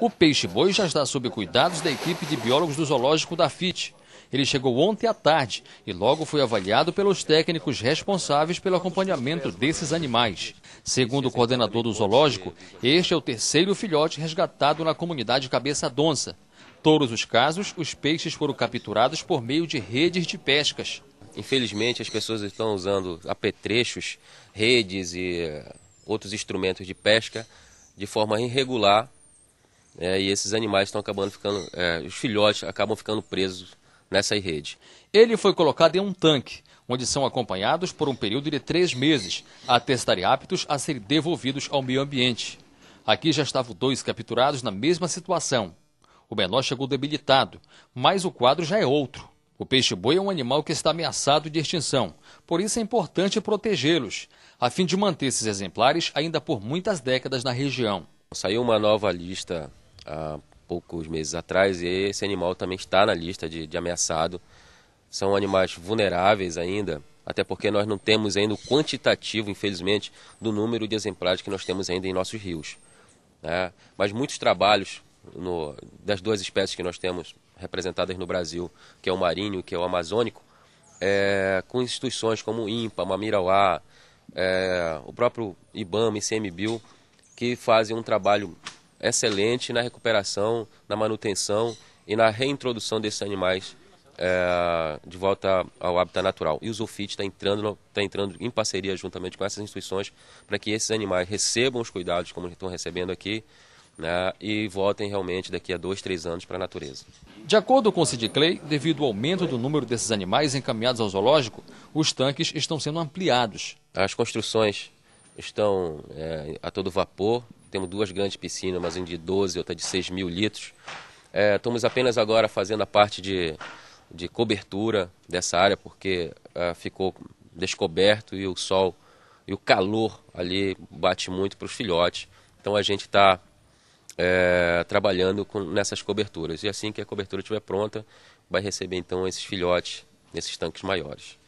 O peixe-boi já está sob cuidados da equipe de biólogos do zoológico da FIT. Ele chegou ontem à tarde e logo foi avaliado pelos técnicos responsáveis pelo acompanhamento desses animais. Segundo o coordenador do zoológico, este é o terceiro filhote resgatado na comunidade Cabeça Donça. Todos os casos, os peixes foram capturados por meio de redes de pescas. Infelizmente, as pessoas estão usando apetrechos, redes e eh, outros instrumentos de pesca de forma irregular é, e esses animais estão acabando ficando, é, os filhotes acabam ficando presos nessa rede. Ele foi colocado em um tanque, onde são acompanhados por um período de três meses, até estarem aptos a serem devolvidos ao meio ambiente. Aqui já estavam dois capturados na mesma situação. O menor chegou debilitado, mas o quadro já é outro. O peixe-boi é um animal que está ameaçado de extinção, por isso é importante protegê-los, a fim de manter esses exemplares ainda por muitas décadas na região. Saiu uma nova lista há poucos meses atrás e esse animal também está na lista de, de ameaçado. São animais vulneráveis ainda, até porque nós não temos ainda o quantitativo, infelizmente, do número de exemplares que nós temos ainda em nossos rios. Né? Mas muitos trabalhos no, das duas espécies que nós temos representadas no Brasil, que é o marinho, que é o amazônico, é, com instituições como o INPA, Mamirauá, é, o próprio IBAMA, ICMBio, que fazem um trabalho excelente na recuperação, na manutenção e na reintrodução desses animais é, de volta ao hábitat natural. E o Zulfit está entrando, tá entrando em parceria juntamente com essas instituições para que esses animais recebam os cuidados como estão recebendo aqui né, e voltem realmente daqui a dois, três anos para a natureza. De acordo com o Sid Clay, devido ao aumento do número desses animais encaminhados ao zoológico, os tanques estão sendo ampliados. As construções estão é, a todo vapor, temos duas grandes piscinas, uma de 12, outra de 6 mil litros. É, estamos apenas agora fazendo a parte de, de cobertura dessa área, porque é, ficou descoberto e o sol e o calor ali bate muito para os filhotes. Então a gente está é, trabalhando com, nessas coberturas. E assim que a cobertura estiver pronta, vai receber então esses filhotes nesses tanques maiores.